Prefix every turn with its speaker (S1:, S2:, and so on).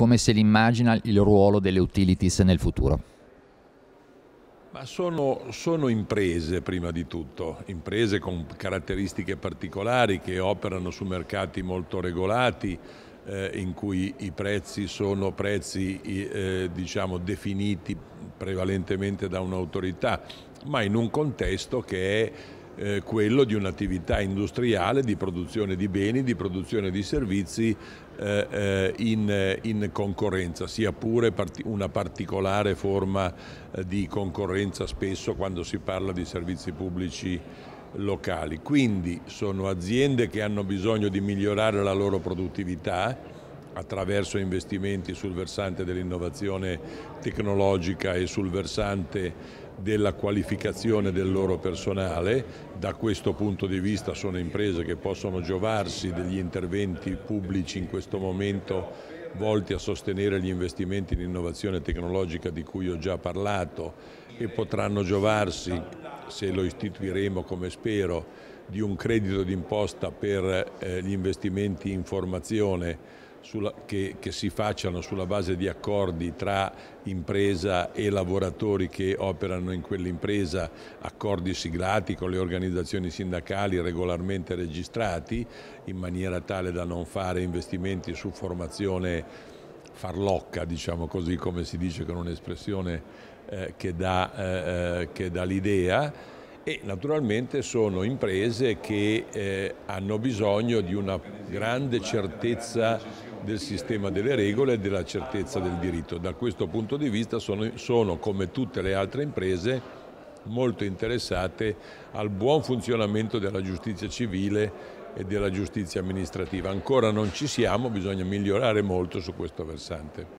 S1: come se l'immagina il ruolo delle utilities nel futuro? Ma sono, sono, imprese prima di tutto, imprese con caratteristiche particolari che operano su mercati molto regolati eh, in cui i prezzi sono prezzi eh, diciamo, definiti prevalentemente da un'autorità, ma in un contesto che è eh, quello di un'attività industriale di produzione di beni, di produzione di servizi eh, eh in, in, concorrenza, sia pure part una particolare forma eh, di concorrenza spesso quando si parla di servizi pubblici locali. Quindi sono aziende che hanno bisogno di migliorare la loro produttività, attraverso investimenti sul versante dell'innovazione tecnologica e sul versante della qualificazione del loro personale, da questo punto di vista sono imprese che possono giovarsi degli interventi pubblici in questo momento volti a sostenere gli investimenti in innovazione tecnologica di cui ho già parlato e potranno giovarsi, se lo istituiremo come spero, di un credito d'imposta per eh, gli investimenti in formazione sulla, che, che, si facciano sulla base di accordi tra impresa e lavoratori che operano in quell'impresa, accordi siglati con le organizzazioni sindacali regolarmente registrati, in maniera tale da non fare investimenti su formazione farlocca, diciamo così come si dice con un'espressione eh, che dà, eh, eh l'idea e naturalmente sono imprese che eh, hanno bisogno di una grande certezza del sistema delle regole e della certezza del diritto. Da questo punto di vista sono, sono come tutte le altre imprese molto interessate al buon funzionamento della giustizia civile e della giustizia amministrativa. Ancora non ci siamo, bisogna migliorare molto su questo versante.